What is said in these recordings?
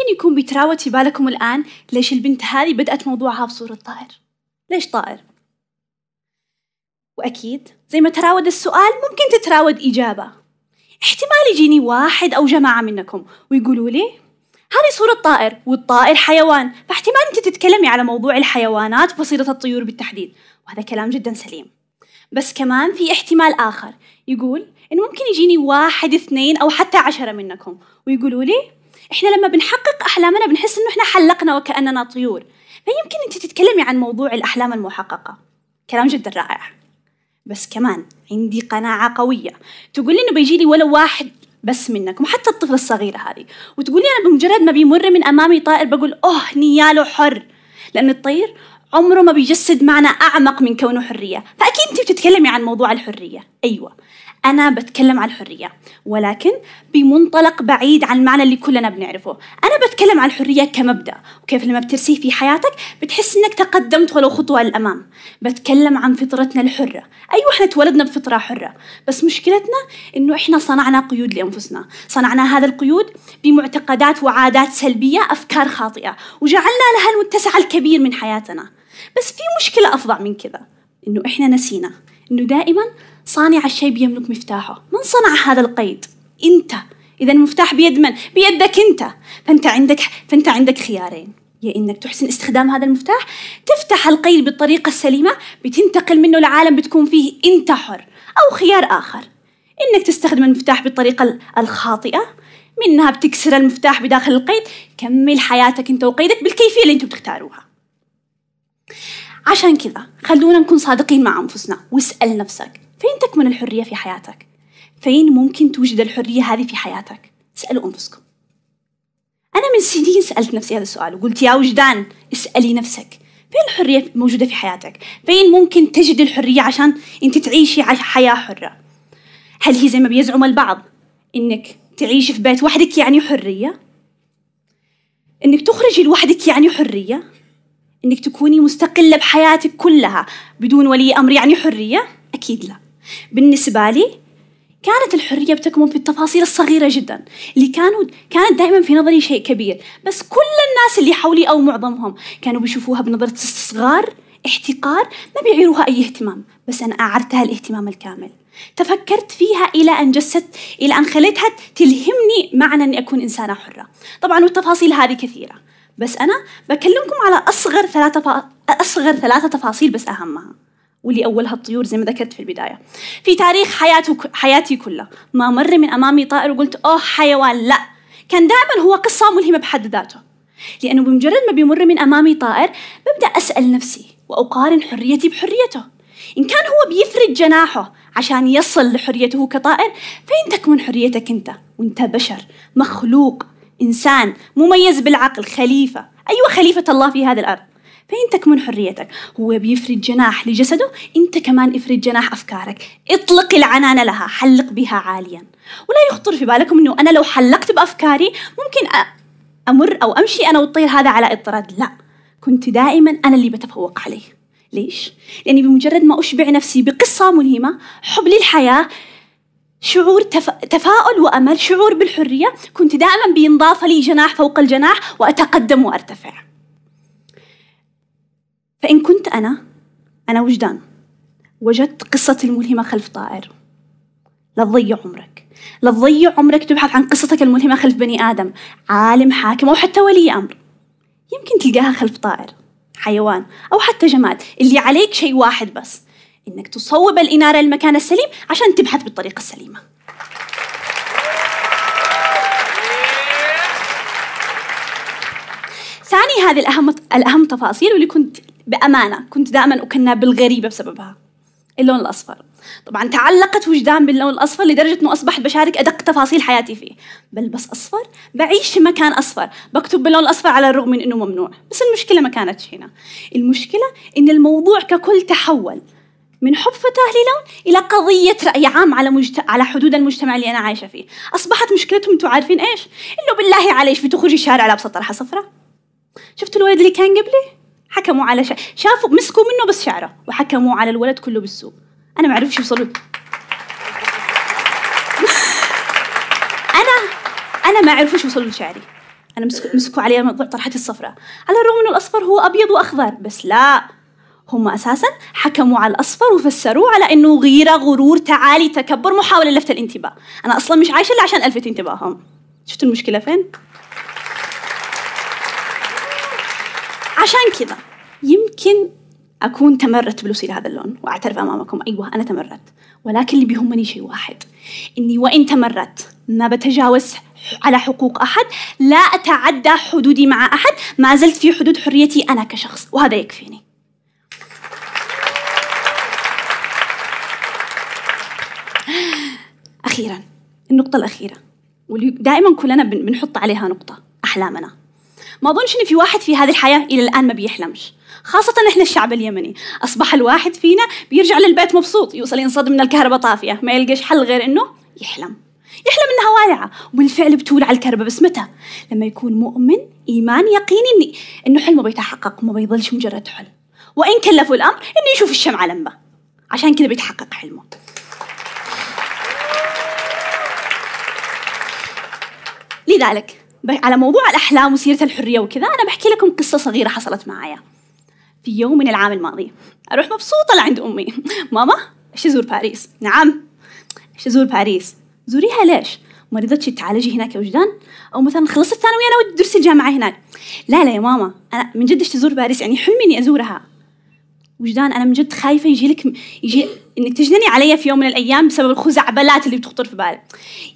يمكن يكون بيتراود في بالكم الآن ليش البنت هذه بدأت موضوعها بصورة طائر ليش طائر؟ وأكيد زي ما تراود السؤال ممكن تتراود إجابة احتمال يجيني واحد أو جماعة منكم ويقولوا لي هذه صورة طائر والطائر حيوان فاحتمال أنت تتكلمي على موضوع الحيوانات وصيغة الطيور بالتحديد وهذا كلام جدا سليم بس كمان في احتمال آخر يقول إن ممكن يجيني واحد اثنين أو حتى عشرة منكم ويقولوا لي احنا لما بنحقق احلامنا بنحس انه احنا حلقنا وكاننا طيور فيمكن انت تتكلمي عن موضوع الاحلام المحققه كلام جدا رائع بس كمان عندي قناعه قويه تقول لي انه بيجي لي ولا واحد بس منكم حتى الطفل الصغيرة هذه وتقول لي أنا بمجرد ما بيمر من أمامي طائر بقول أوه نياله حر لأن الطير عمره ما بيجسد معنى أعمق من كونه حرية ف انت بتتكلمي عن موضوع الحريه ايوه انا بتكلم عن الحريه ولكن بمنطلق بعيد عن المعنى اللي كلنا بنعرفه انا بتكلم عن الحريه كمبدا وكيف لما بترسي في حياتك بتحس انك تقدمت ولو خطوه للامام بتكلم عن فطرتنا الحره ايوه احنا تولدنا بفطره حره بس مشكلتنا انه احنا صنعنا قيود لانفسنا صنعنا هذا القيود بمعتقدات وعادات سلبيه افكار خاطئه وجعلنا لها المتسع الكبير من حياتنا بس في مشكله افظع من كذا إنه إحنا نسينا إنه دائما صانع الشيء بيملك مفتاحه من صنع هذا القيد أنت إذا المفتاح بيد من بيدك أنت فأنت عندك فأنت عندك خيارين يا إنك تحسن استخدام هذا المفتاح تفتح القيد بالطريقة السليمة بتنتقل منه لعالم بتكون فيه أنت حر أو خيار آخر إنك تستخدم المفتاح بالطريقة الخاطئة منها بتكسر المفتاح بداخل القيد كمل حياتك انت وقيدك بالكيفيه اللي انتم بتختاروها عشان كذا خلونا نكون صادقين مع أنفسنا واسأل نفسك فين تكمن الحرية في حياتك؟ فين ممكن توجد الحرية هذه في حياتك؟ اسألوا أنفسكم أنا من سنين سألت نفسي هذا السؤال وقلت يا وجدان اسألي نفسك فين الحرية موجودة في حياتك؟ فين ممكن تجد الحرية عشان أنت تعيشي حياة حرة؟ هل هي زي ما بيزعم البعض إنك تعيشي في بيت وحدك يعني حرية؟ إنك تخرجي لوحدك يعني حرية؟ انك تكوني مستقله بحياتك كلها بدون ولي امر يعني حريه اكيد لا بالنسبه لي كانت الحريه بتكمن في التفاصيل الصغيره جدا اللي كانوا كانت دائما في نظري شيء كبير بس كل الناس اللي حولي او معظمهم كانوا بيشوفوها بنظره استصغار احتقار ما بيعيروها اي اهتمام بس انا اعرتها الاهتمام الكامل تفكرت فيها الى ان جسدت الى ان خليتها تلهمني معنى اني اكون انسانه حره طبعا والتفاصيل هذه كثيره بس أنا بكلمكم على أصغر ثلاثة فا... أصغر ثلاثة تفاصيل بس أهمها واللي أولها الطيور زي ما ذكرت في البداية في تاريخ حياته حياتي كلها ما مر من أمامي طائر وقلت أوه حيوان لا كان دائما هو قصة ملهمة بحد ذاته لأنه بمجرد ما بيمر من أمامي طائر ببدأ أسأل نفسي وأقارن حريتي بحريته إن كان هو بيفرد جناحه عشان يصل لحريته كطائر فين تكمن حريتك أنت وأنت بشر مخلوق إنسان مميز بالعقل خليفة أيوة خليفة الله في هذا الأرض فأنت كمن حريتك هو بيفرد جناح لجسده أنت كمان افرد جناح أفكارك اطلق العنان لها حلق بها عاليا ولا يخطر في بالكم أنه أنا لو حلقت بأفكاري ممكن أمر أو أمشي أنا والطير هذا على اضطراد لا كنت دائما أنا اللي بتفوق عليه ليش؟ لأني بمجرد ما أشبع نفسي بقصة ملهمة حب للحياة شعور تف... تفاؤل وأمل شعور بالحرية كنت دائما بينضاف لي جناح فوق الجناح وأتقدم وأرتفع فإن كنت أنا أنا وجدان وجدت قصة الملهمة خلف طائر لا تضيع عمرك لا تضيع عمرك تبحث عن قصتك الملهمة خلف بني آدم عالم حاكم أو حتى ولي أمر يمكن تلقاها خلف طائر حيوان أو حتى جماد اللي عليك شيء واحد بس انك تصوب الاناره للمكان السليم عشان تبحث بالطريقه السليمه ثاني هذه الأهم الأهم تفاصيل واللي كنت بأمانة كنت دائما اكنى بالغريبة بسببها اللون الأصفر طبعا تعلقت وجدان باللون الأصفر لدرجة أنه أصبحت بشارك أدق تفاصيل حياتي فيه بلبس أصفر بعيش في مكان أصفر بكتب باللون الأصفر على الرغم من أنه ممنوع بس المشكلة ما كانتش هنا المشكلة أن الموضوع ككل تحول من حب فتاة للون إلى قضية رأي عام على مجت... على حدود المجتمع اللي أنا عايشة فيه أصبحت مشكلتهم أنتوا عارفين إيش إنه بالله عليك بتخرجي تخرجي شارع لابسة طرحة صفراء شفتوا الولد اللي كان قبلي حكموا على ش... شافوا مسكوا منه بس شعره وحكموا على الولد كله بالسوء أنا ما أعرفش يوصلوا أنا أنا ما أعرفش وصلوا لشعري أنا مسكوا مسكوا علي موضوع طرحتي الصفراء على الرغم إنه الأصفر هو أبيض وأخضر بس لا هم اساسا حكموا على الاصفر وفسروه على انه غيره غرور تعالي تكبر محاوله لفت الانتباه انا اصلا مش عايشه الا عشان الفت انتباههم شفتوا المشكله فين عشان كذا يمكن اكون تمرت بلوسي لهذا اللون واعترف امامكم ايوه انا تمرت ولكن اللي بيهمني شيء واحد اني وان تمرت ما بتجاوز على حقوق احد لا اتعدى حدودي مع احد ما زلت في حدود حريتي انا كشخص وهذا يكفيني أخيرا النقطة الأخيرة واللي دائما كلنا بنحط عليها نقطة أحلامنا ما أظنش إن في واحد في هذه الحياة إلى الآن ما بيحلمش خاصة إحنا الشعب اليمني أصبح الواحد فينا بيرجع للبيت مبسوط يوصل ينصدم من الكهرباء طافية ما يلقاش حل غير إنه يحلم يحلم إنها واقعة وبالفعل بتولع الكهرباء بس متى لما يكون مؤمن إيمان يقيني إنه حلمه بيتحقق وما بيظلش مجرد حلم وإن كلفوا الأمر إنه يشوف الشمعة لمبة عشان كذا بيتحقق حلمه لذلك على موضوع الأحلام وسيرة الحرية وكذا أنا بحكي لكم قصة صغيرة حصلت معايا في يوم من العام الماضي أروح مبسوطة لعند أمي ماما إيش أزور باريس نعم إيش أزور باريس زوريها ليش ما رضتش تعالجي هناك يا وجدان او مثلا خلصت الثانويه انا ودي درسي الجامعه هناك لا لا يا ماما انا من جد تزور باريس يعني حلمي اني ازورها وجدان انا من جد خايفه يجي لك يجي انك تجنني علي في يوم من الايام بسبب الخزعبلات اللي بتخطر في بالك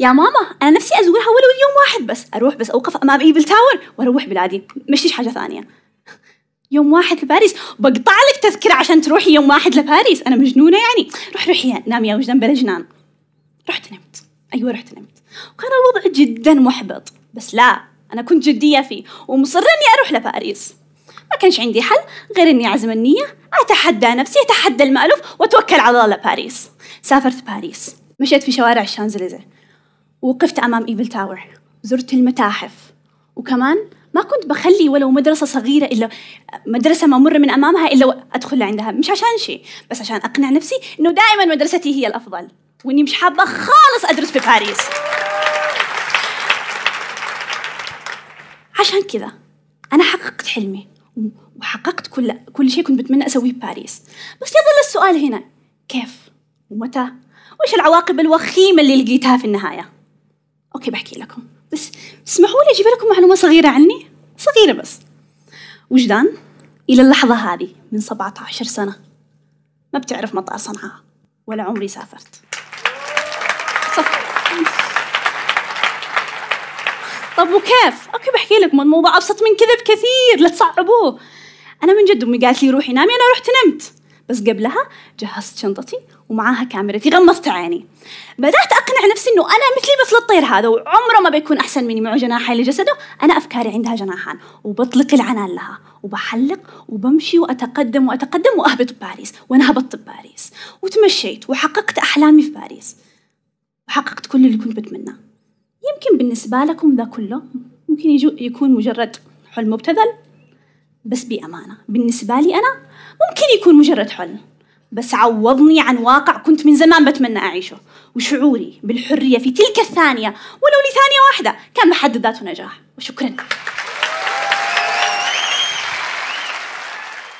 يا ماما انا نفسي ازورها ولو يوم واحد بس اروح بس اوقف امام ايفل تاور واروح بلادي مش حاجه ثانيه يوم واحد لباريس بقطع لك تذكره عشان تروحي يوم واحد لباريس انا مجنونه يعني روح روحي نامي يا وجدان بلا جنان رحت نمت ايوه رحت نمت وكان الوضع جدا محبط بس لا انا كنت جديه فيه ومصره اني اروح لباريس ما كانش عندي حل غير اني اعزم النية اتحدى نفسي اتحدى المألوف واتوكل على الله باريس سافرت باريس مشيت في شوارع الشانزليزيه وقفت امام ايفل تاور زرت المتاحف وكمان ما كنت بخلي ولو مدرسة صغيرة إلا مدرسة ما أمر من أمامها إلا أدخل لعندها مش عشان شيء بس عشان أقنع نفسي إنه دائما مدرستي هي الأفضل وإني مش حابة خالص أدرس في باريس عشان كذا أنا حققت حلمي وحققت كل كل شيء كنت بتمنى اسويه بباريس بس يظل السؤال هنا كيف ومتى وايش العواقب الوخيمه اللي لقيتها في النهايه اوكي بحكي لكم بس اسمحوا لي اجيب لكم معلومه صغيره عني صغيره بس وجدان الى اللحظه هذه من 17 سنه ما بتعرف مطار صنعاء ولا عمري سافرت طب وكيف؟ اوكي بحكي لك ما الموضوع ابسط من كذا بكثير لا تصعبوه انا من جد امي قالت لي روحي نامي انا رحت نمت بس قبلها جهزت شنطتي ومعاها كاميرتي غمضت عيني بدأت أقنع نفسي أنه أنا مثلي مثل الطير هذا وعمره ما بيكون أحسن مني معه جناحين لجسده أنا أفكاري عندها جناحان وبطلق العنان لها وبحلق وبمشي وأتقدم وأتقدم وأهبط بباريس وأنا هبطت بباريس وتمشيت وحققت أحلامي في باريس وحققت كل اللي كنت بتمناه يمكن بالنسبة لكم ذا كله ممكن يكون مجرد حلم مبتذل بس بأمانة بالنسبة لي أنا ممكن يكون مجرد حلم بس عوضني عن واقع كنت من زمان بتمنى أعيشه وشعوري بالحرية في تلك الثانية ولو لثانية واحدة كان بحد ذاته نجاح وشكرا